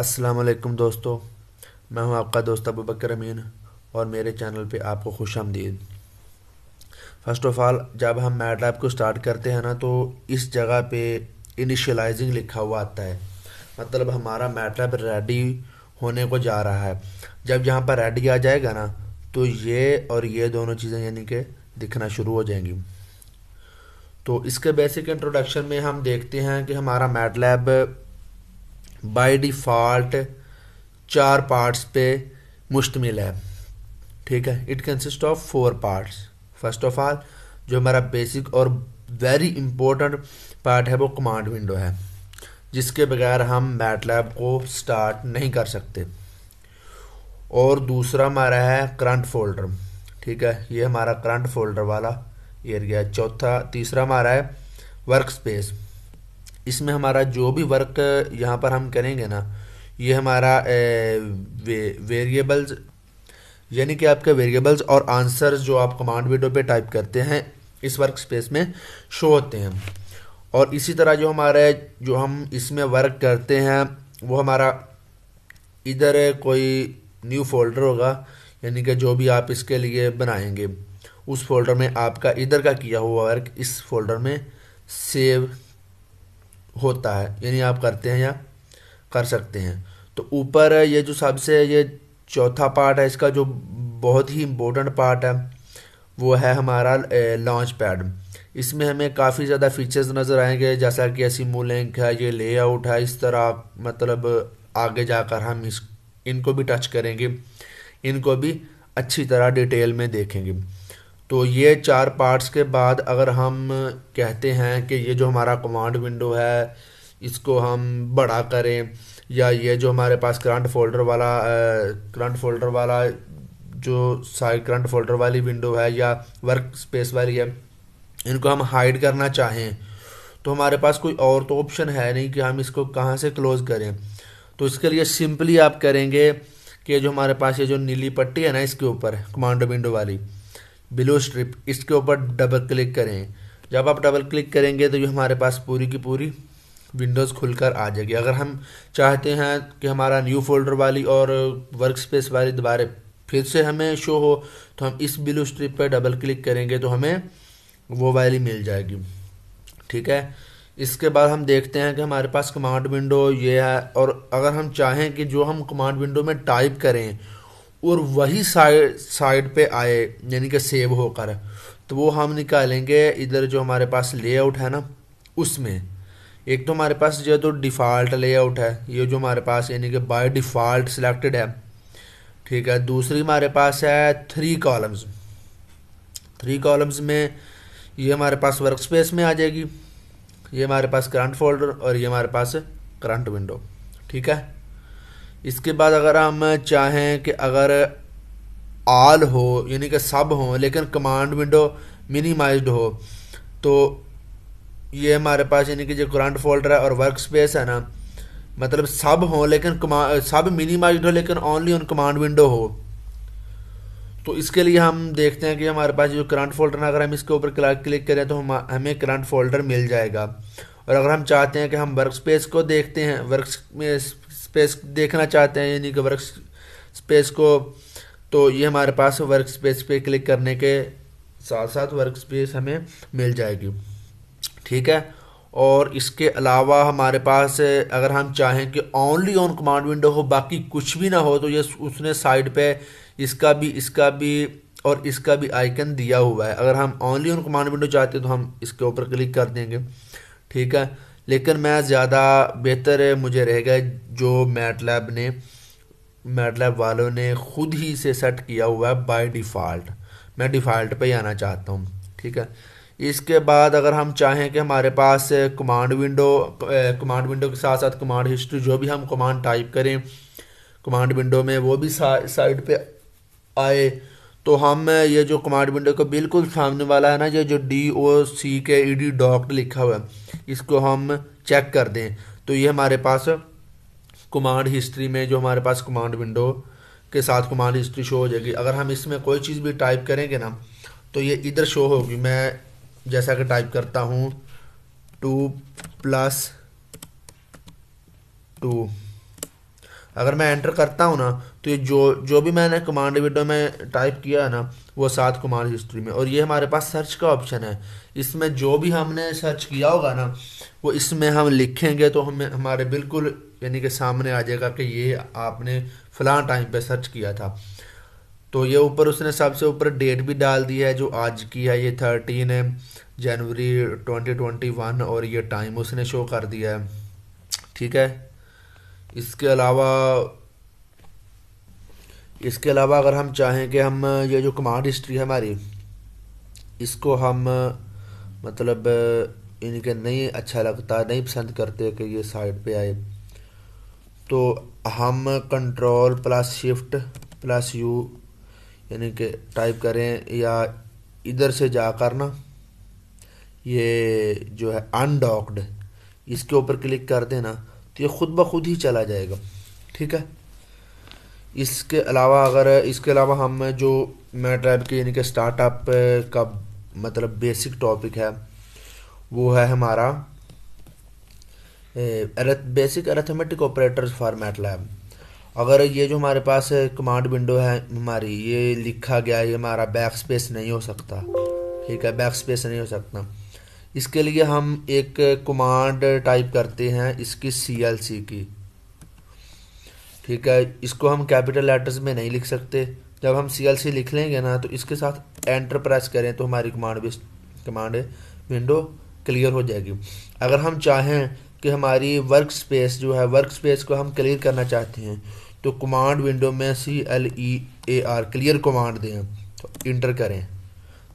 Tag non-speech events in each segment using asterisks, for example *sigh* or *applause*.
असलकम दोस्तों मैं हूं आपका दोस्त अबू बकर अमीन और मेरे चैनल पे आपको खुश आमदीद फ़र्स्ट ऑफ़ ऑल जब हम मैट लैब को स्टार्ट करते हैं ना तो इस जगह पे इनिशलाइजिंग लिखा हुआ आता है मतलब हमारा मैट लैब रेडी होने को जा रहा है जब यहाँ पर रेडी आ जाएगा ना तो ये और ये दोनों चीज़ें यानी कि दिखना शुरू हो जाएंगी तो इसके बेसिक इंट्रोडक्शन में हम देखते हैं कि हमारा मैट लैब बाय डिफ़ॉल्ट चार पार्ट्स पे मुश्तमिल है ठीक है it consist of four parts first of all जो हमारा बेसिक और वेरी इंपॉर्टेंट पार्ट है वो कमांड विंडो है जिसके बगैर हम मैटलैब को स्टार्ट नहीं कर सकते और दूसरा हमारा है करंट फोल्डर ठीक है ये हमारा करंट फोल्डर वाला एरिया चौथा तीसरा हमारा है वर्क स्पेस इसमें हमारा जो भी वर्क यहाँ पर हम करेंगे ना ये हमारा वे, वेरिएबल्स यानी कि आपके वेरिएबल्स और आंसर्स जो आप कमांड विंडो पे टाइप करते हैं इस वर्क स्पेस में शो होते हैं और इसी तरह जो हमारे जो हम इसमें वर्क करते हैं वो हमारा इधर कोई न्यू फोल्डर होगा यानी कि जो भी आप इसके लिए बनाएंगे उस फोल्डर में आपका इधर का किया हुआ वर्क इस फोल्डर में सेव होता है यानी आप करते हैं या कर सकते हैं तो ऊपर ये जो सबसे ये चौथा पार्ट है इसका जो बहुत ही इम्पोर्टेंट पार्ट है वो है हमारा लॉन्च पैड इसमें हमें काफ़ी ज़्यादा फीचर्स नज़र आएंगे जैसा कि ऐसी लिंक है ये लेआउट है इस तरह मतलब आगे जाकर हम इस इनको भी टच करेंगे इनको भी अच्छी तरह डिटेल में देखेंगे तो ये चार पार्ट्स के बाद अगर हम कहते हैं कि ये जो हमारा कमांड विंडो है इसको हम बड़ा करें या ये जो हमारे पास करंट फोल्डर वाला करंट फोल्डर वाला जो साइड करंट फोल्डर वाली विंडो है या वर्क स्पेस वाली है इनको हम हाइड करना चाहें तो हमारे पास कोई और तो ऑप्शन है नहीं कि हम इसको कहाँ से क्लोज़ करें तो इसके लिए सिंपली आप करेंगे कि जो हमारे पास ये जो नीली पट्टी है ना इसके ऊपर कमांडो विंडो वाली ब्लू स्ट्रिप इसके ऊपर डबल क्लिक करें जब आप डबल क्लिक करेंगे तो ये हमारे पास पूरी की पूरी विंडोज़ खुलकर आ जाएगी अगर हम चाहते हैं कि हमारा न्यू फोल्डर वाली और वर्क स्पेस वाली दोबारा फिर से हमें शो हो तो हम इस ब्लू स्ट्रिप पर डबल क्लिक करेंगे तो हमें वो वाली मिल जाएगी ठीक है इसके बाद हम देखते हैं कि हमारे पास कमांड विंडो ये है और अगर हम चाहें कि जो हम कमांड विंडो में टाइप करें और वही साइड साइड पे आए यानी कि सेव होकर तो वो हम निकालेंगे इधर जो हमारे पास लेआउट है ना उसमें एक तो हमारे पास जो तो डिफ़ॉल्ट लेआउट है ये जो हमारे पास यानी कि बाय डिफ़ॉल्ट सिलेक्टेड है ठीक है दूसरी हमारे पास है थ्री कॉलम्स थ्री कॉलम्स में ये हमारे पास वर्क स्पेस में आ जाएगी ये हमारे पास करंट फोल्डर और ये हमारे पास करंट विंडो ठीक है इसके बाद अगर हम चाहें कि अगर आल हो यानी कि सब हो लेकिन कमांड विंडो मिनिमाइज्ड हो तो ये हमारे पास यानी कि जो करंट फोल्डर है और वर्क स्पेस है ना मतलब सब हो लेकिन सब मिनिमाइज्ड हो लेकिन ओनली ऑन कमांड विंडो हो तो इसके लिए हम देखते हैं कि हमारे पास जो करंट फोल्डर है अगर हम इसके ऊपर क्लिक करें तो हम हमें करंट फोल्डर मिल जाएगा और अगर हम चाहते हैं कि हम वर्क स्पेस को देखते हैं वर्क स्पेस देखना चाहते हैं यानी कि वर्क स्पेस को तो ये हमारे पास वर्क स्पेस पे क्लिक करने के साथ साथ वर्क स्पेस हमें मिल जाएगी ठीक है और इसके अलावा हमारे पास अगर हम चाहें कि ओनली ऑन कमांड विंडो हो बाकी कुछ भी ना हो तो ये उसने साइड पे इसका भी इसका भी और इसका भी आइकन दिया हुआ है अगर हम ओनली ऑन कमांड विंडो चाहते हैं तो हम इसके ऊपर क्लिक कर देंगे ठीक है लेकिन मैं ज़्यादा बेहतर मुझे रहेगा जो मैटलैब ने मैटलैब वालों ने खुद ही से सेट किया हुआ है बाय डिफ़ॉल्ट मैं डिफ़ॉल्ट पे आना चाहता हूँ ठीक है इसके बाद अगर हम चाहें कि हमारे पास कमांड विंडो कमांड विंडो के साथ साथ कमांड हिस्ट्री जो भी हम कमांड टाइप करें कमांड विंडो में वो भी साइड पे आए तो हम ये जो कमांड विंडो को बिल्कुल सामने वाला है ना ये जो डी ओ सी के ई डी डॉक्ट लिखा हुआ है इसको हम चेक कर दें तो ये हमारे पास कमांड हिस्ट्री में जो हमारे पास कमांड विंडो के साथ कमांड हिस्ट्री शो हो जाएगी अगर हम इसमें कोई चीज़ भी टाइप करेंगे ना तो ये इधर शो होगी मैं जैसा कि टाइप करता हूँ टू प्लस टू अगर मैं एंटर करता हूँ ना तो ये जो जो भी मैंने कमांड विंडो में टाइप किया है ना वो साथ कमांड हिस्ट्री में और ये हमारे पास सर्च का ऑप्शन है इसमें जो भी हमने सर्च किया होगा ना वो इसमें हम लिखेंगे तो हमें हमारे बिल्कुल यानी कि सामने आ जाएगा कि ये आपने फलां टाइम पे सर्च किया था तो ये ऊपर उसने सबसे ऊपर डेट भी डाल दी है जो आज की है ये थर्टीन है जनवरी ट्वेंटी ट्वेंटी वन और ये टाइम उसने शो कर दिया है ठीक है इसके अलावा इसके अलावा अगर हम चाहें कि हम ये जो कमांड हिस्ट्री है हमारी इसको हम मतलब इनके नहीं अच्छा लगता नहीं पसंद करते कि ये साइड पे आए तो हम control plus shift plus U यानी कि टाइप करें या इधर से जाकर ना ये जो है अनडॉक्ड इसके ऊपर क्लिक कर देना तो ये ख़ुद ब खुद ही चला जाएगा ठीक है इसके अलावा अगर इसके अलावा हम जो मैं टाइप के यानी कि स्टार्टअप का मतलब बेसिक टॉपिक है वो है हमारा basic arithmetic operators format lab अगर ये जो हमारे पास कमांड विंडो है हमारी ये लिखा गया ये हमारा बैक स्पेस नहीं हो सकता ठीक है बैक स्पेस नहीं हो सकता इसके लिए हम एक कमांड टाइप करते हैं इसकी सी एल सी की ठीक है इसको हम कैपिटल लेटर्स में नहीं लिख सकते जब हम सी एल सी लिख लेंगे ना तो इसके साथ एंटर प्रेस करें तो हमारी कमांड कमांड विंडो क्लियर हो जाएगी अगर हम चाहें कि हमारी वर्क स्पेस जो है वर्क स्पेस को हम क्लियर करना चाहते हैं तो कमांड विंडो में C L E A R clear command दें तो इंटर करें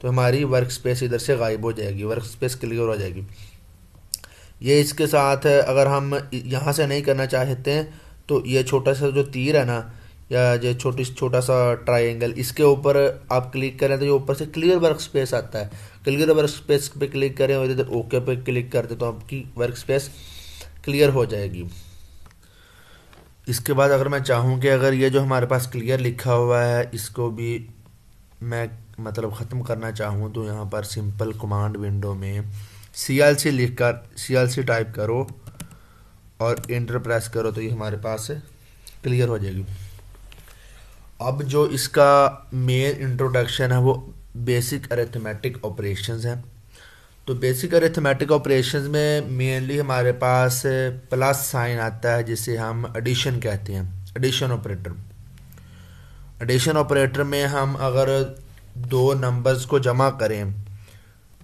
तो हमारी वर्क स्पेस इधर से गायब हो जाएगी वर्क स्पेस क्लियर हो जाएगी ये इसके साथ अगर हम यहाँ से नहीं करना चाहते हैं तो ये छोटा सा जो तीर है ना या जो छोटी छोटा सा ट्रायंगल इसके ऊपर आप क्लिक करें तो ये ऊपर से क्लियर वर्क स्पेस आता है क्लियर वर्क स्पेस पर क्लिक करें और इधर ओके पे क्लिक कर तो आपकी वर्क स्पेस क्लियर हो जाएगी इसके बाद अगर मैं चाहूँ कि अगर ये जो हमारे पास क्लियर लिखा हुआ है इसको भी मैं मतलब ख़त्म करना चाहूँ तो यहाँ पर सिंपल कमांड विंडो में सी एल सी लिख कर सी एल सी टाइप करो और इंटर प्रेस करो तो ये हमारे पास क्लियर हो जाएगी अब जो इसका मेन इंट्रोडक्शन है वो बेसिक अरेथमेटिक ऑपरेशंस हैं तो बेसिक अरिथमेटिक ऑपरेशन में मेनली हमारे पास प्लस साइन आता है जिसे हम एडिशन कहते हैं एडिशन ऑपरेटर एडिशन ऑपरेटर में हम अगर दो नंबर्स को जमा करें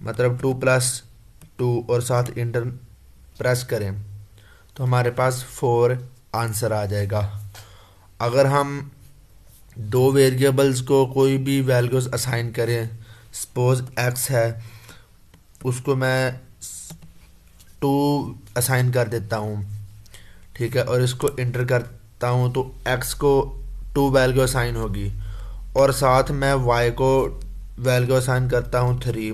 मतलब टू प्लस टू और साथ इंटर प्रेस करें तो हमारे पास फोर आंसर आ जाएगा अगर हम दो वेरिएबल्स को कोई भी वैल्यूज असाइन करें सपोज एक्स है उसको मैं टू असाइन कर देता हूँ ठीक है और इसको इंटर करता हूँ तो एक्स को टू वैल्यू असाइन होगी और साथ मैं वाई को वैल्यू असाइन करता हूँ थ्री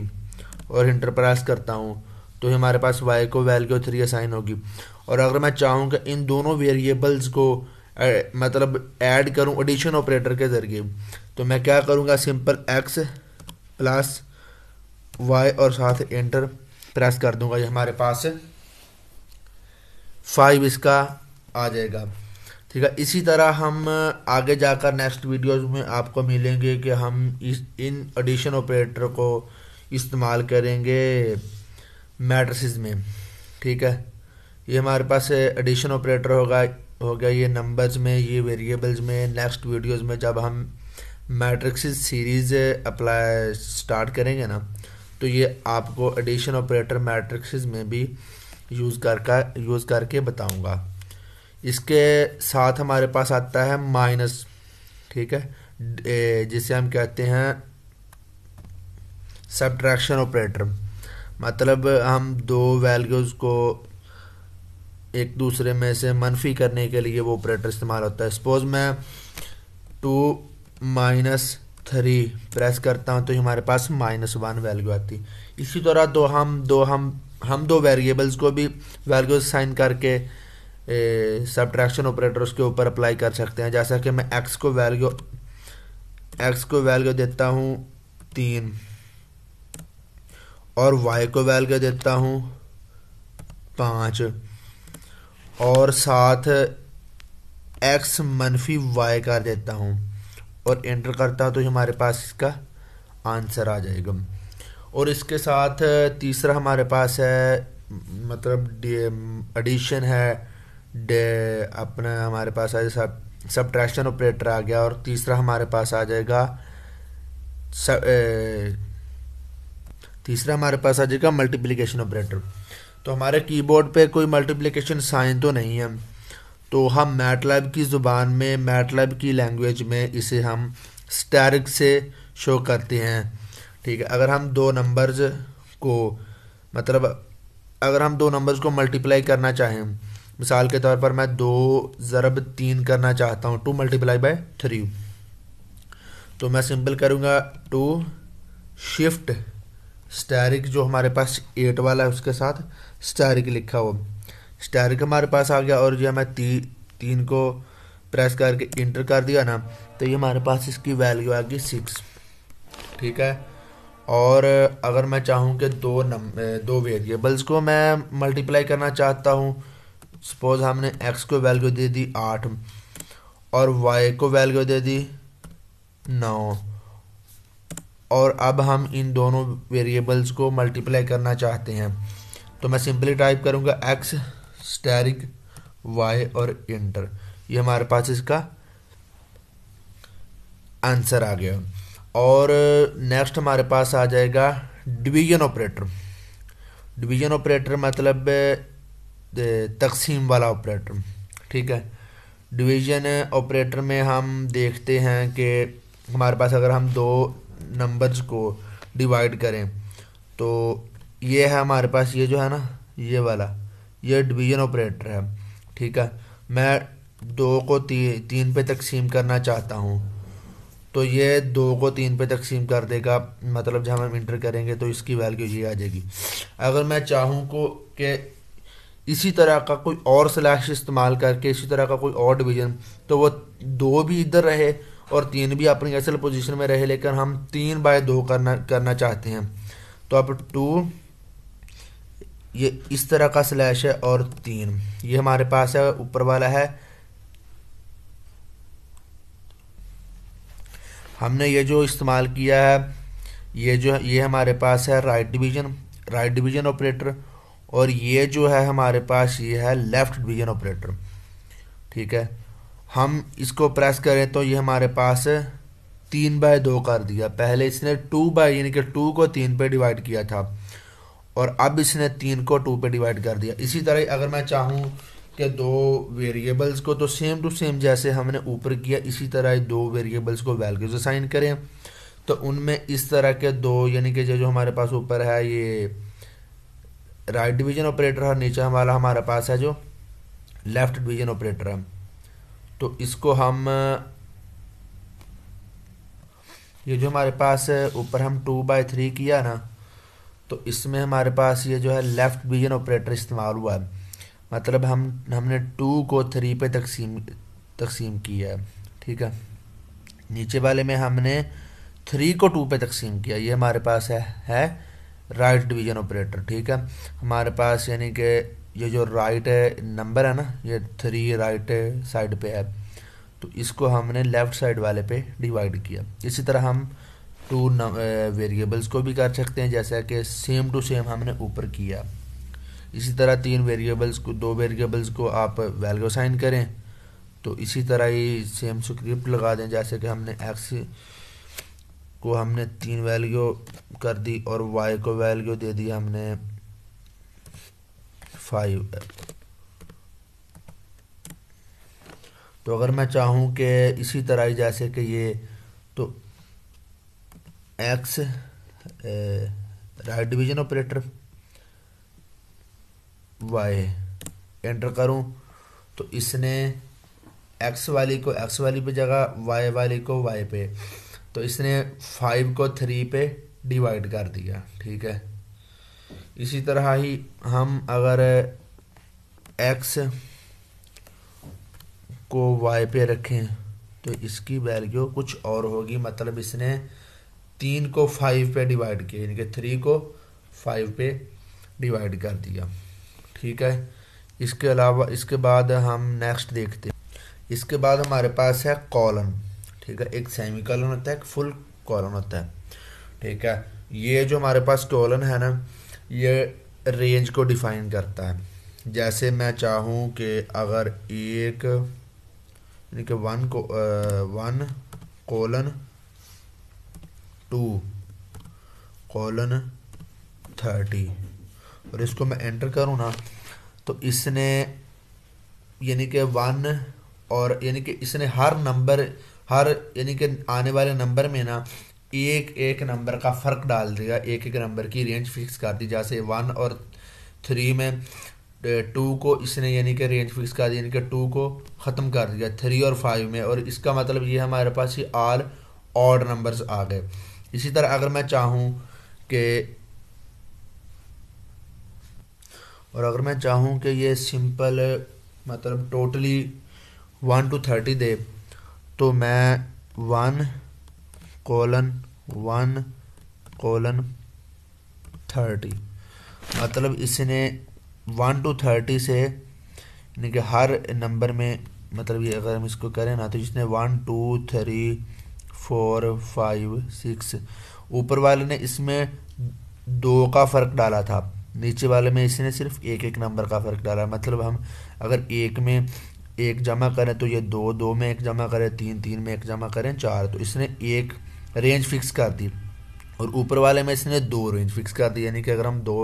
और इंटर प्रेस करता हूँ तो हमारे पास वाई को वैल्यू थ्री असाइन होगी और अगर मैं चाहूँ कि इन दोनों वेरिएबल्स को ए, मतलब ऐड करूँ एडिशन ऑपरेटर के ज़रिए तो मैं क्या करूँगा सिंपल एक्स प्लस वाई और साथ एंटर प्रेस कर दूंगा ये हमारे पास फाइव इसका आ जाएगा ठीक है इसी तरह हम आगे जाकर नेक्स्ट वीडियोस में आपको मिलेंगे कि हम इस इन एडिशन ऑपरेटर को इस्तेमाल करेंगे मैट्रिसेस में ठीक है ये हमारे पास एडिशन ऑपरेटर होगा हो गया ये नंबर्स में ये वेरिएबल्स में नेक्स्ट वीडियोस में जब हम मैट्रिक्स सीरीज़ अप्लाई स्टार्ट करेंगे ना तो ये आपको एडिशन ऑपरेटर मैट्रिक्स में भी यूज़ कर का यूज़ करके बताऊंगा इसके साथ हमारे पास आता है माइनस ठीक है जिसे हम कहते हैं सब्ट्रैक्शन ऑपरेटर मतलब हम दो वैल्यूज़ को एक दूसरे में से मनफी करने के लिए वो ऑपरेटर इस्तेमाल होता है सपोज मैं टू माइनस थ्री प्रेस करता हूँ तो हमारे पास माइनस वन वैल्यू आती इसी तरह दो हम दो हम हम दो वेरिएबल्स को भी वैल्यूज साइन करके सब्ट्रैक्शन ऑपरेटर उसके ऊपर अप्लाई कर सकते हैं जैसा कि मैं एक्स को वैल्यू एक्स को वैल्यू देता हूँ तीन और वाई को वैल्यू देता हूँ पाँच और साथ एक्स मनफी वाई कर देता हूँ और एंटर करता तो हमारे पास इसका आंसर आ जाएगा और इसके साथ तीसरा हमारे पास है मतलब एडिशन है डे अपना हमारे पास आ जाए ट्रैक्शन ऑपरेटर आ गया और तीसरा हमारे पास आ जाएगा सब, ए, तीसरा हमारे पास आ जाएगा मल्टीप्लिकेशन ऑपरेटर तो हमारे कीबोर्ड पे कोई मल्टीप्लिकेशन साइन तो नहीं है तो हम मैटलैब की ज़ुबान में मैटलैब की लैंग्वेज में इसे हम स्टैरिक से शो करते हैं ठीक है अगर हम दो नंबर्स को मतलब अगर हम दो नंबर्स को मल्टीप्लाई करना चाहें मिसाल के तौर पर मैं दो ज़रब तीन करना चाहता हूँ टू मल्टीप्लाई बाई थ्री तो मैं सिंपल करूँगा टू शिफ्ट स्टैरिक जो हमारे पास एट वाला है उसके साथ स्टैरिक लिखा हो स्टैरिक हमारे पास आ गया और जो हमें ती, तीन को प्रेस करके इंटर कर दिया ना तो ये हमारे पास इसकी वैल्यू आ गई सिक्स ठीक है और अगर मैं चाहूँ कि दो नम दो वेरिएबल्स को मैं मल्टीप्लाई करना चाहता हूँ सपोज़ हमने एक्स को वैल्यू दे दी आठ और वाई को वैल्यू दे दी नौ और अब हम इन दोनों वेरिएबल्स को मल्टीप्लाई करना चाहते हैं तो मैं सिंपली टाइप करूँगा एक्स स्टेरिक वाई और इंटर ये हमारे पास इसका आंसर आ गया और नेक्स्ट हमारे पास आ जाएगा डिवीजन ऑपरेटर डिवीजन ऑपरेटर मतलब तकसीम वाला ऑपरेटर ठीक है डिवीजन ऑपरेटर में हम देखते हैं कि हमारे पास अगर हम दो नंबर्स को डिवाइड करें तो ये है हमारे पास ये जो है ना ये वाला ये डिवीज़न ऑपरेटर है ठीक है मैं दो को ती, तीन पे तकसीम करना चाहता हूँ तो ये दो को तीन पे तकसीम कर देगा मतलब जब हम इंटर करेंगे तो इसकी वैल्यू ये आ जाएगी अगर मैं चाहूँ को कि इसी तरह का कोई और स्लैश इस्तेमाल करके इसी तरह का कोई और डिवीज़न तो वो दो भी इधर रहे और तीन भी अपनी असल पोजीशन में रहे लेकिन हम तीन बाय दो करना करना चाहते हैं तो आप टू ये इस तरह का स्लैश है और तीन ये हमारे पास है ऊपर वाला है हमने ये जो इस्तेमाल किया है ये जो ये हमारे पास है right division right division operator और ये जो है हमारे पास ये है लेफ्ट डिवीजन ऑपरेटर ठीक है हम इसको प्रेस करें तो ये हमारे पास तीन बाय दो कर दिया पहले इसने टू बाय यानी कि टू को तीन पे डिवाइड किया था और अब इसने तीन को टू पे डिवाइड कर दिया इसी तरह अगर मैं चाहूँ कि दो वेरिएबल्स को तो सेम टू सेम जैसे हमने ऊपर किया इसी तरह दो वेरिएबल्स को वैल्यूज असाइन करें तो उनमें इस तरह के दो यानी कि जो हमारे पास ऊपर है ये राइट डिवीजन ऑपरेटर है नीचे वाला हमारे पास है जो लेफ्ट डिवीजन ऑपरेटर है तो इसको हम ये जो हमारे पास ऊपर हम टू बाय थ्री किया ना तो इसमें हमारे पास ये जो है लेफ़्ट डिवीजन ऑपरेटर इस्तेमाल हुआ है मतलब हम हमने टू को थ्री पे तकसीम तकसीम किया है ठीक है नीचे वाले में हमने थ्री को टू पे तकसीम किया ये हमारे पास है है राइट डिवीजन ऑपरेटर ठीक है हमारे पास यानी कि ये जो राइट नंबर है ना ये थ्री राइट साइड पे है तो इसको हमने लेफ़्ट साइड वाले पे डिवाइड किया इसी तरह हम टू वेरिएबल्स uh, को भी कर सकते हैं जैसा कि सेम टू सेम हमने ऊपर किया इसी तरह तीन वेरिएबल्स को दो वेरिएबल्स को आप वैल्यू साइन करें तो इसी तरह ही सेम स्क्रिप्ट लगा दें जैसे कि हमने एक्स को हमने तीन वैल्यू कर दी और वाई को वैल्यू दे दी हमने फाइव तो अगर मैं चाहूँ कि इसी तरह ही जैसे कि ये X right division operator Y enter करूं तो इसने एक्स वाली को एक्स वाली पे जगह वाई वाली को वाई पे तो इसने फाइव को थ्री पे डिवाइड कर दिया ठीक है इसी तरह ही हम अगर एक्स को वाई पे रखें तो इसकी वैल्यू कुछ और होगी मतलब इसने तीन को फाइव पे डिवाइड किया यानी कि थ्री को फाइव पे डिवाइड कर दिया ठीक है इसके अलावा इसके बाद हम नेक्स्ट देखते हैं इसके बाद हमारे पास है कॉलन ठीक है एक सेमी कॉलन होता है एक फुल कॉलन होता है ठीक है ये जो हमारे पास कॉलन है ना ये रेंज को डिफाइन करता है जैसे मैं चाहूँ कि अगर एक यानी कि वन को आ, one colon two colon thirty और इसको मैं एंटर करूँ ना तो इसने यानी कि वन और यानी कि इसने हर नंबर हर यानी कि आने वाले नंबर में ना एक एक नंबर का फ़र्क डाल दिया एक एक नंबर की रेंज फिक्स कर दी जैसे वन और थ्री में टू को इसने यानी कि रेंज फिक्स कर दी यानी कि टू को ख़त्म कर दिया थ्री और फाइव में और इसका मतलब ये हमारे पास ये आल ऑड नंबर्स आ गए इसी तरह अगर मैं चाहूँ कि और अगर मैं चाहूँ कि ये सिंपल मतलब टोटली वन टू थर्टी दे तो मैं one colon one colon thirty मतलब इसने वन टू थर्टी से यानी कि हर नंबर में मतलब ये अगर हम इसको करें ना तो जिसने one two three four five six ऊपर वाले ने इसमें दो का फ़र्क डाला था नीचे वाले में इसने सिर्फ एक एक नंबर का फ़र्क डाला मतलब हम अगर एक में एक जमा करें तो ये दो दो में एक जमा करें तीन तीन में एक जमा करें चार तो इसने एक रेंज फिक्स कर दी और ऊपर वाले में इसने दो रेंज फिक्स कर दी यानी कि अगर हम दो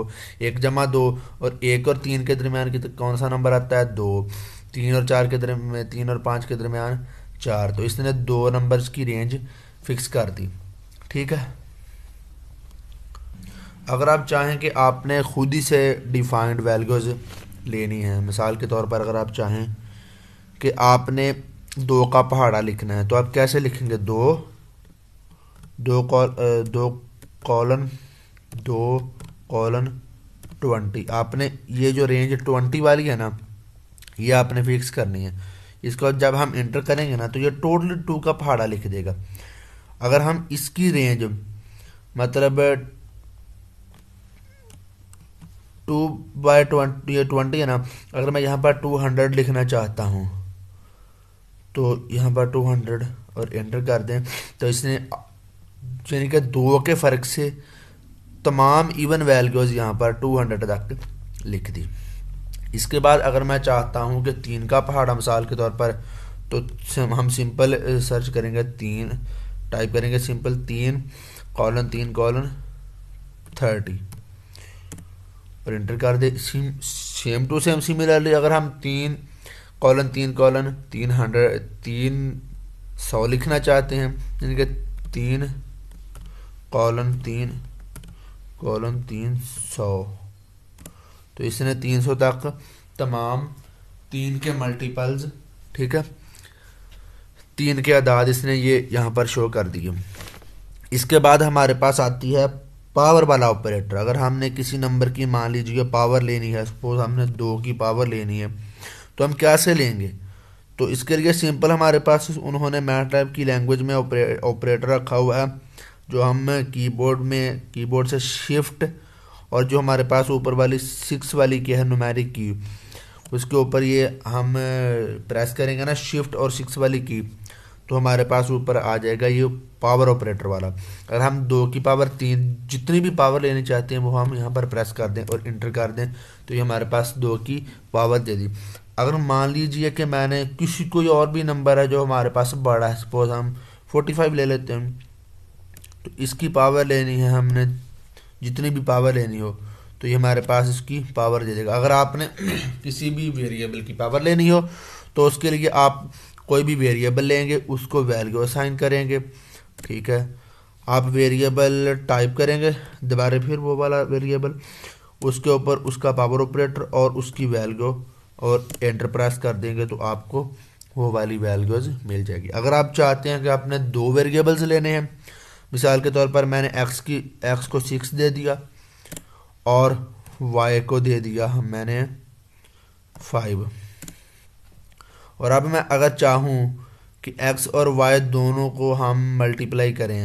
एक जमा दो और एक और तीन के दरमियान की तो कौन सा नंबर आता है दो तीन और चार के दरमियान तीन और पाँच के दरमियान चार तो इसने दो नंबर्स की रेंज फिक्स कर दी ठीक है अगर आप चाहें कि आपने खुद ही से डिफाइंड वैल्यूज़ लेनी है मिसाल के तौर पर अगर आप चाहें कि आपने दो का पहाड़ा लिखना है तो आप कैसे लिखेंगे दो दो कॉल दो कॉलन दो कॉलन ट्वेंटी आपने ये जो रेंज ट्वेंटी वाली है ना ये आपने फिक्स करनी है इसको जब हम इंटर करेंगे ना तो ये टोटल टू का पहाड़ा लिख देगा अगर हम इसकी रेंज मतलब टू बाय ट्वेंटी ट्वेंटी है ना अगर मैं यहाँ पर टू हंड्रेड लिखना चाहता हूँ तो यहाँ पर टू हंड्रेड और एंटर कर दें तो इसने यानी कि दो के फ़र्क से तमाम इवन वैल्यूज़ यहाँ पर टू हंड्रेड तक लिख दी इसके बाद अगर मैं चाहता हूँ कि तीन का पहाड़ा मिसाल के तौर पर तो हम सिंपल सर्च करेंगे तीन टाइप करेंगे सिंपल तीन कॉलन तीन कॉलन थर्टी प्रिंटर कर दे same same to same similarly अगर हम तीन कॉलन तीन कॉलन तीन हंड्रेड तीन सौ लिखना चाहते हैं यानी कि तीन कॉलन तीन कॉलन तीन सौ तो इसने 300 तक तमाम तीन के मल्टीपल्स ठीक है तीन के आदाद इसने ये यहाँ पर शो कर दिए इसके बाद हमारे पास आती है पावर वाला ऑपरेटर अगर हमने किसी नंबर की मान लीजिए पावर लेनी है सपोज हमने दो की पावर लेनी है तो हम कैसे लेंगे तो इसके लिए सिंपल हमारे पास उन्होंने मैथ टाइप की लैंग्वेज में ऑपरेटर रखा हुआ है जो हम कीबोर्ड में कीबोर्ड से शिफ्ट और जो हमारे पास ऊपर वाली सिक्स वाली की है नुमेरिक की उसके ऊपर ये हम प्रेस करेंगे ना शिफ्ट और सिक्स वाली की तो हमारे पास ऊपर आ जाएगा ये पावर ऑपरेटर वाला अगर हम दो की पावर तीन जितनी भी पावर लेनी चाहते हैं वो हम यहाँ पर प्रेस कर दें और इंटर कर दें तो ये हमारे पास दो की पावर दे दी अगर मान लीजिए कि मैंने किसी कोई और भी नंबर है जो हमारे पास बड़ा है सपोज हम फोर्टी फाइव ले लेते हैं तो इसकी पावर लेनी है हमने जितनी भी पावर लेनी हो तो ये हमारे पास इसकी पावर दे देगा अगर आपने *clears throat* किसी भी वेरिएबल की पावर लेनी हो तो उसके लिए आप कोई भी वेरिएबल लेंगे उसको वैल्यू असाइन करेंगे ठीक है आप वेरिएबल टाइप करेंगे दोबारा फिर वो वाला वेरिएबल उसके ऊपर उसका पावर ऑपरेटर और उसकी वैल्यू और एंटर प्रेस कर देंगे तो आपको वो वाली वैल्यूज मिल जाएगी अगर आप चाहते हैं कि आपने दो वेरिएबल्स लेने हैं मिसाल के तौर पर मैंने एक्स की एक्स को सिक्स दे दिया और वाई को दे दिया मैंने फाइव और अब मैं अगर चाहूँ कि एक्स और वाई दोनों को हम मल्टीप्लाई करें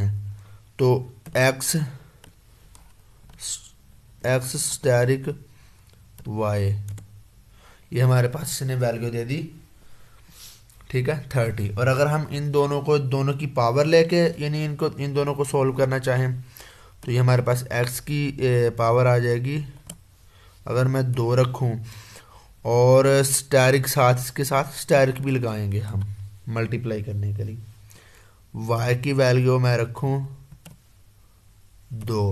तो एक्स एक्स स्टैरिक वाई ये हमारे पास इसने वैल्यू दे दी ठीक है थर्टी और अगर हम इन दोनों को दोनों की पावर लेके यानी इनको इन दोनों को सॉल्व करना चाहें तो ये हमारे पास एक्स की पावर आ जाएगी अगर मैं दो रखूँ और स्टैरिक साथ इसके साथ स्टैरिक भी लगाएंगे हम मल्टीप्लाई करने के लिए वाई की वैल्यू मैं रखूँ दो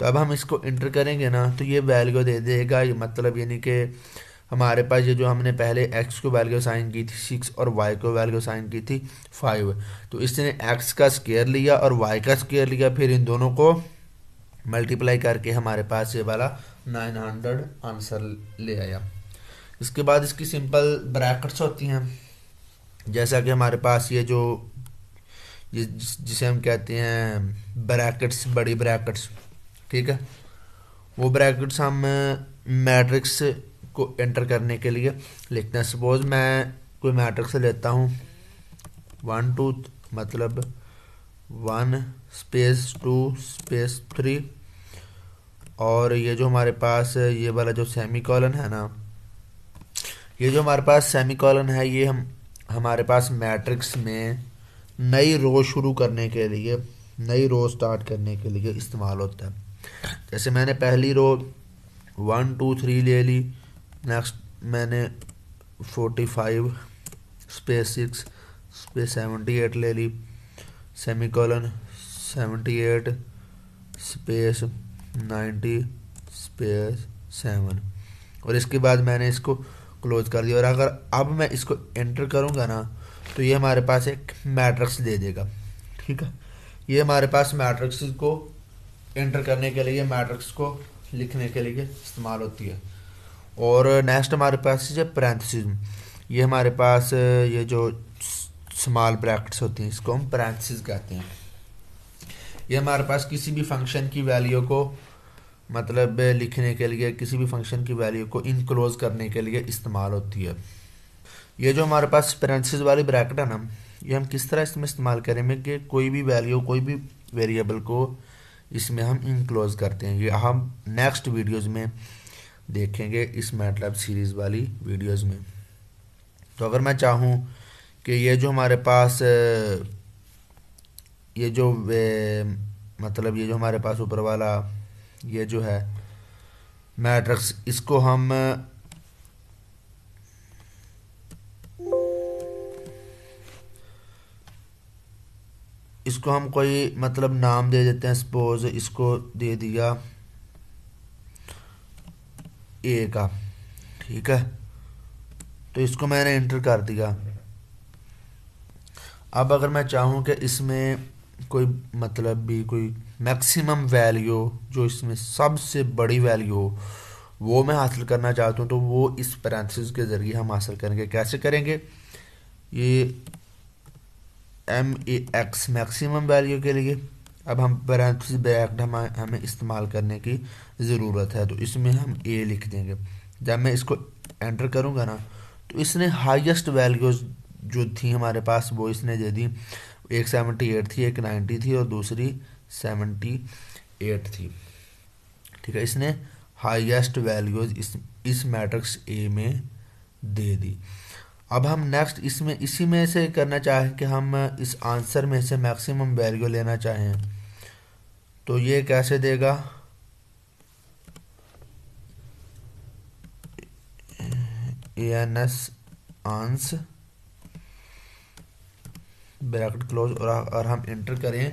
तो अब हम इसको इंटर करेंगे ना तो ये वैल्यू दे देगा ये मतलब यानी कि हमारे पास ये जो हमने पहले एक्स को वैल्यू साइन की थी सिक्स और वाई को वैल्यू साइन की थी फाइव तो इसने एक्स का स्केयर लिया और वाई का स्केयर लिया फिर इन दोनों को मल्टीप्लाई करके हमारे पास ये वाला नाइन हंड्रेड आंसर ले आया इसके बाद इसकी सिंपल ब्रैकेट्स होती हैं जैसा कि हमारे पास ये जो ये जिसे हम कहते हैं ब्रैकेट्स बड़ी ब्रैकेट्स ठीक है वो ब्रैकेट्स हम मैट्रिक्स को एंटर करने के लिए लिखते हैं सपोज मैं कोई मैट्रिक्स लेता हूँ वन टू मतलब one space two space three और ये जो हमारे पास ये वाला जो सेमी कॉलन है ना ये जो हमारे पास सेमी कॉलन है ये हम हमारे पास मैट्रिक्स में नई रो शुरू करने के लिए नई रो स्टार्ट करने के लिए इस्तेमाल होता है जैसे मैंने पहली रो वन टू थ्री ले ली नेक्स्ट मैंने forty five space six space seventy eight ले ली semicolon seventy eight space ninety space seven और इसके बाद मैंने इसको क्लोज कर दिया और अगर अब मैं इसको एंटर करूँगा ना तो ये हमारे पास एक मैट्रिक्स दे देगा ठीक है ये हमारे पास मैट्रिक्स को एंटर करने के लिए मैट्रिक्स को लिखने के लिए इस्तेमाल होती है और नेक्स्ट हमारे पास ये पैरेंथसिस ये हमारे पास ये जो स्मॉल ब्रैकेट्स होती हैं इसको हम पैरेंथसिस कहते हैं ये हमारे पास किसी भी फंक्शन की वैल्यू को मतलब लिखने के लिए किसी भी फंक्शन की वैल्यू को इनक्लोज करने के लिए इस्तेमाल होती है ये जो हमारे पास पेरेंसिस वाली ब्रैकेट है ना ये हम किस तरह इसमें इस्तेमाल करेंगे कि कोई भी वैल्यू कोई भी वेरिएबल को इसमें हम इनक्लोज करते हैं ये हम नेक्स्ट वीडियोज़ में देखेंगे इस मैटलैब सीरीज़ वाली वीडियोस में तो अगर मैं चाहूँ कि ये जो हमारे पास ये जो मतलब ये जो हमारे पास ऊपर वाला ये जो है मैट्रिक्स इसको हम इसको हम कोई मतलब नाम दे देते हैं सपोज़ इसको दे दिया ए का ठीक है तो इसको मैंने इंटर कर दिया अब अगर मैं चाहूँ कि इसमें कोई मतलब भी कोई मैक्सिमम वैल्यू जो इसमें सबसे बड़ी वैल्यू हो वो मैं हासिल करना चाहता हूँ तो वो इस पैरेंथेसिस के ज़रिए हम हासिल करेंगे कैसे करेंगे ये M A X maximum value के लिए अब हम पैरेंथिस ब्रैकेट हम हमें इस्तेमाल करने की ज़रूरत है तो इसमें हम ए लिख देंगे जब मैं इसको एंटर करूँगा ना तो इसने हाईएस्ट वैल्यूज जो थी हमारे पास वो इसने दे दी एक सेवेंटी एट थी एक नाइन्टी थी और दूसरी सेवेंटी एट थी ठीक है इसने हाईएस्ट वैल्यूज इस इस मैट्रिक्स ए में दे दी अब हम नेक्स्ट इसमें इसी में से करना चाहें कि हम इस आंसर में से मैक्सिमम वैल्यू लेना चाहें तो ये कैसे देगा A N S ans bracket close और अगर हम इंटर करें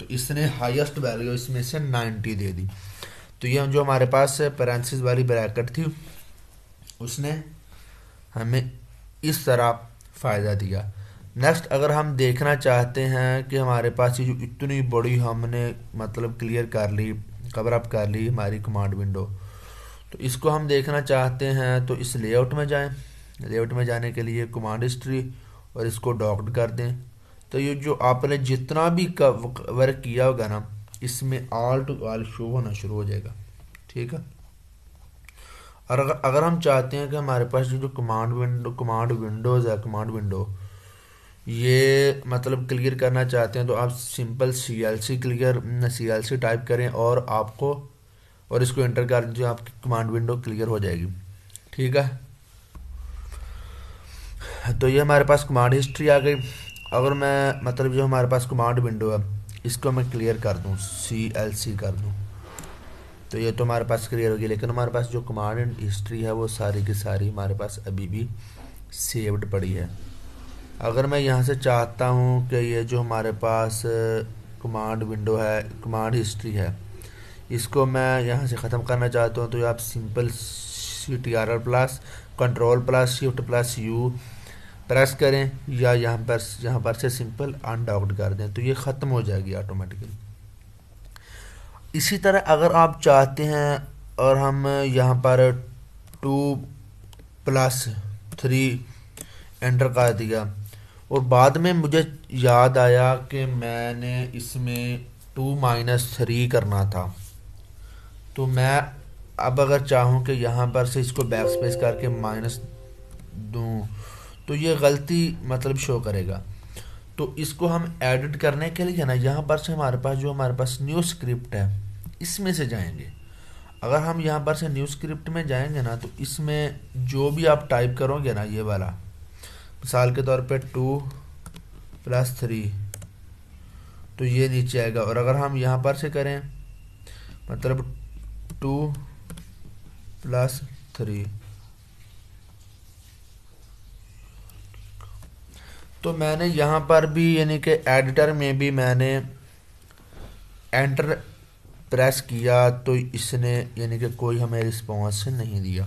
तो इसने हाईएस्ट वैल्यू इसमें से 90 दे दी तो ये जो हमारे पास पैरेंसिस वाली ब्रैकेट थी उसने हमें इस तरह फ़ायदा दिया नेक्स्ट अगर हम देखना चाहते हैं कि हमारे पास ये जो इतनी बड़ी हमने मतलब क्लियर कर ली कवर अप कर ली हमारी कमांड विंडो तो इसको हम देखना चाहते हैं तो इस लेआउट में जाएं लेआउट में जाने के लिए कमांड हिस्ट्री और इसको डॉक्ट कर दें तो ये जो आपने जितना भी कवर किया होगा ना इसमें ऑल टू ऑल शो होना शुरू हो जाएगा ठीक है और अगर अगर हम चाहते हैं कि हमारे पास जो कमांड विंडो कमांड विंडोज़ है कमांड विंडो ये मतलब क्लियर करना चाहते हैं तो आप simple C L C clear C L C type करें और आपको और इसको एंटर कर दीजिए आपकी कमांड विंडो क्लियर हो जाएगी ठीक है तो ये हमारे पास कमांड हिस्ट्री आ गई अगर मैं मतलब जो हमारे पास कमांड विंडो है इसको मैं क्लियर कर दूँ सी एल सी कर दूँ तो ये तो हमारे पास क्लियर होगी लेकिन हमारे पास जो कमांड हिस्ट्री है वो सारी की सारी हमारे पास अभी भी सेव्ड पड़ी है अगर मैं यहाँ से चाहता हूँ कि ये जो हमारे पास कमांड विंडो है कमांड हिस्ट्री है इसको मैं यहाँ से ख़त्म करना चाहता हूँ तो आप simple C T R R plus control plus shift plus U press करें या यहाँ पर यहाँ पर से सिंपल अनडॉक्ड कर दें तो ये ख़त्म हो जाएगी ऑटोमेटिकली इसी तरह अगर आप चाहते हैं और हम यहाँ पर टू प्लस थ्री एंटर कर दिया और बाद में मुझे याद आया कि मैंने इसमें टू माइनस थ्री करना था तो मैं अब अगर चाहूँ कि यहाँ पर से इसको बैक स्पेस करके माइनस दूँ तो ये गलती मतलब शो करेगा तो इसको हम एडिट करने के लिए ना यहाँ पर से हमारे पास जो हमारे पास न्यू स्क्रिप्ट है इसमें से जाएंगे अगर हम यहाँ पर से न्यू स्क्रिप्ट में जाएंगे ना तो इसमें जो भी आप टाइप करोगे ना ये वाला मिसाल के तौर पे टू प्लस थ्री तो ये नीचे आएगा और अगर हम यहाँ पर से करें मतलब टू प्लस थ्री तो मैंने यहाँ पर भी यानी कि एडिटर में भी मैंने एंटर प्रेस किया तो इसने यानी कि कोई हमें रिस्पॉन्स नहीं दिया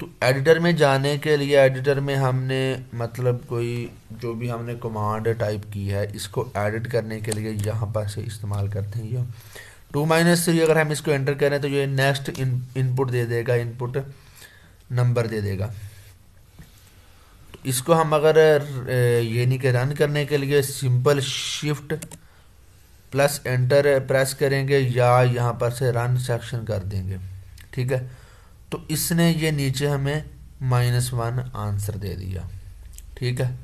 तो एडिटर में जाने के लिए एडिटर में हमने मतलब कोई जो भी हमने कमांड टाइप की है इसको एडिट करने के लिए यहाँ पर से इस्तेमाल करते हैं ये टू माइनस थ्री अगर हम इसको एंटर करें तो ये नेक्स्ट इनपुट दे देगा इनपुट नंबर दे देगा तो इसको हम अगर ये नहीं के रन करने के लिए simple shift plus enter press करेंगे या यहाँ पर से रन सेक्शन कर देंगे ठीक है तो इसने ये नीचे हमें माइनस वन आंसर दे दिया ठीक है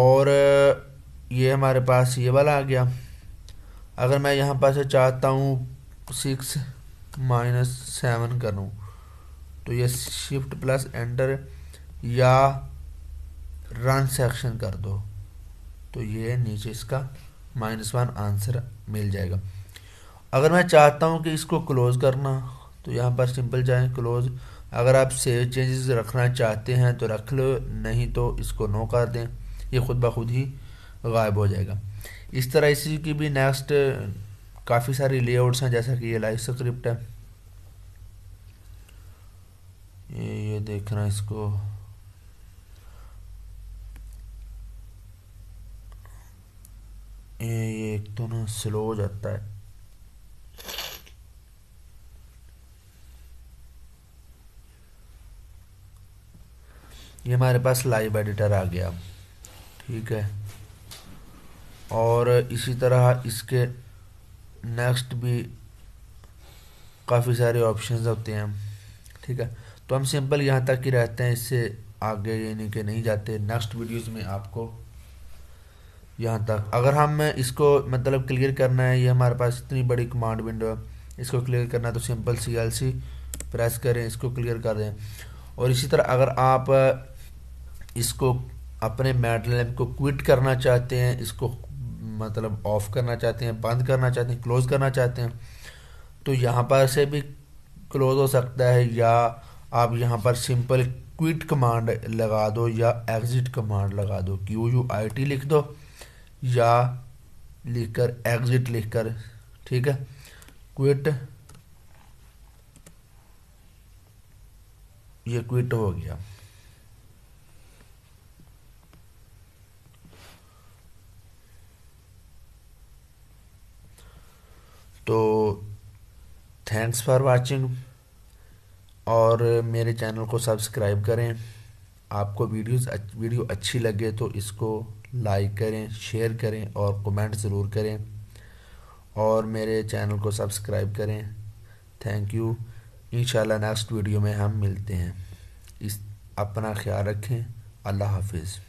और ये हमारे पास ये वाला आ गया अगर मैं यहाँ पर से चाहता हूँ सिक्स माइनस सेवन करूँ तो ये शिफ्ट प्लस एंटर या रन सेक्शन कर दो तो ये नीचे इसका माइनस वन आंसर मिल जाएगा अगर मैं चाहता हूँ कि इसको क्लोज़ करना तो यहाँ पर सिंपल जाएँ क्लोज अगर आप सेव चेंजेस रखना चाहते हैं तो रख लो नहीं तो इसको नो कर दें ये खुद ब खुद ही गायब हो जाएगा इस तरह इसी की भी नेक्स्ट काफ़ी सारी लेआउट्स हैं जैसा कि ये लाइव स्क्रिप्ट है ये, ये देखना इसको ये, ये एक तो ना स्लो हो जाता है ये हमारे पास लाइव एडिटर आ गया ठीक है और इसी तरह इसके नेक्स्ट भी काफ़ी सारे ऑप्शन होते हैं ठीक है तो हम सिंपल यहाँ तक ही रहते हैं इससे आगे यानी कि नहीं जाते नेक्स्ट वीडियोस में आपको यहाँ तक अगर हम इसको मतलब क्लियर करना है ये हमारे पास इतनी बड़ी कमांड विंडो है इसको क्लियर करना है तो simple C L C press करें इसको क्लियर कर दें और इसी तरह अगर आप इसको अपने मेड लैम्प को क्विट करना चाहते हैं इसको मतलब ऑफ करना चाहते हैं बंद करना चाहते हैं क्लोज़ करना चाहते हैं तो यहाँ पर से भी क्लोज़ हो सकता है या आप यहाँ पर सिंपल क्विट कमांड लगा दो या एग्ज़िट कमांड लगा दो क्यू यू आई टी लिख दो या लिखकर एग्ज़िट लिखकर ठीक है क्विट ये क्विट हो गया तो थैंक्स फॉर वाचिंग और मेरे चैनल को सब्सक्राइब करें आपको वीडियोस वीडियो अच्छी लगे तो इसको लाइक करें शेयर करें और कमेंट ज़रूर करें और मेरे चैनल को सब्सक्राइब करें थैंक यू इंशाल्लाह नेक्स्ट वीडियो में हम मिलते हैं इस अपना ख्याल रखें अल्लाह हाफिज़